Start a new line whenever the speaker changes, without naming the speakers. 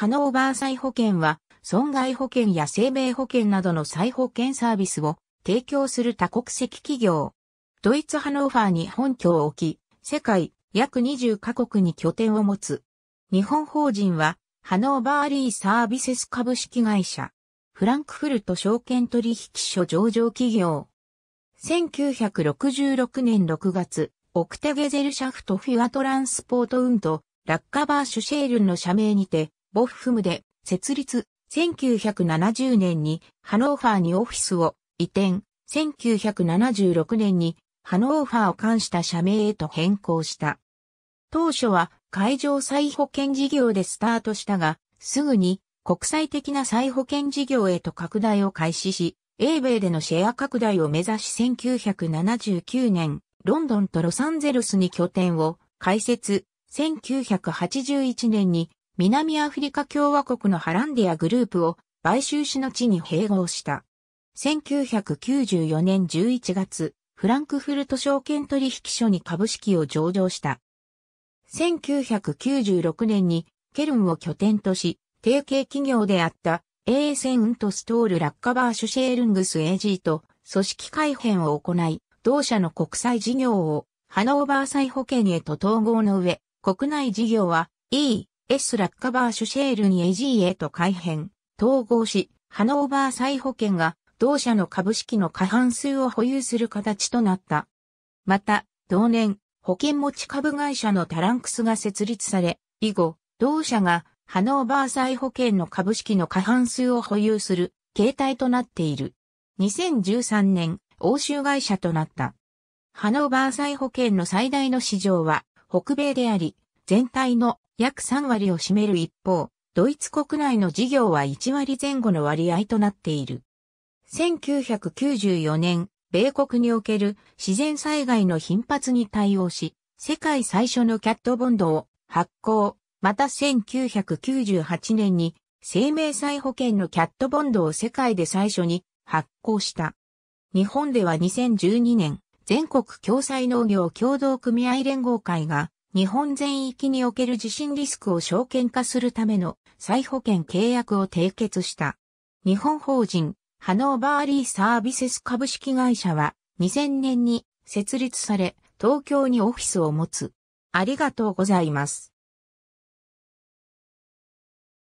ハノーバー再保険は、損害保険や生命保険などの再保険サービスを提供する多国籍企業。ドイツ・ハノーファーに本拠を置き、世界約20カ国に拠点を持つ。日本法人は、ハノーバーリーサービセス株式会社。フランクフルト証券取引所上場企業。1966年6月、オクテゲゼルシャフトフィアトランスポート運とラッカバーシュシェールンの社名にて、ボッフムで設立、1970年にハノーファーにオフィスを移転、1976年にハノーファーを冠した社名へと変更した。当初は海上再保険事業でスタートしたが、すぐに国際的な再保険事業へと拡大を開始し、英米でのシェア拡大を目指し1979年、ロンドンとロサンゼルスに拠点を開設、1981年に南アフリカ共和国のハランディアグループを買収しの地に併合した。1994年11月、フランクフルト証券取引所に株式を上場した。1996年にケルンを拠点とし、提携企業であった ASN とストール・ラッカバーシュ・シェールングス AG と組織改編を行い、同社の国際事業をハノーバー債保険へと統合の上、国内事業は E、S ラッカバーシュシェールにエジーへと改変、統合し、ハノーバー再保険が同社の株式の過半数を保有する形となった。また、同年、保険持ち株会社のタランクスが設立され、以後、同社がハノーバー再保険の株式の過半数を保有する形態となっている。2013年、欧州会社となった。ハノーバー再保険の最大の市場は北米であり、全体の約3割を占める一方、ドイツ国内の事業は1割前後の割合となっている。1994年、米国における自然災害の頻発に対応し、世界最初のキャットボンドを発行、また1998年に生命再保険のキャットボンドを世界で最初に発行した。日本では2012年、全国共済農業協同組合連合会が日本全域における地震リスクを証券化するための再保険契約を締結した。日本法人、ハノーバーリーサービセス株式会社は2000年に設立され、東京にオフィスを持つ。ありがとうございます。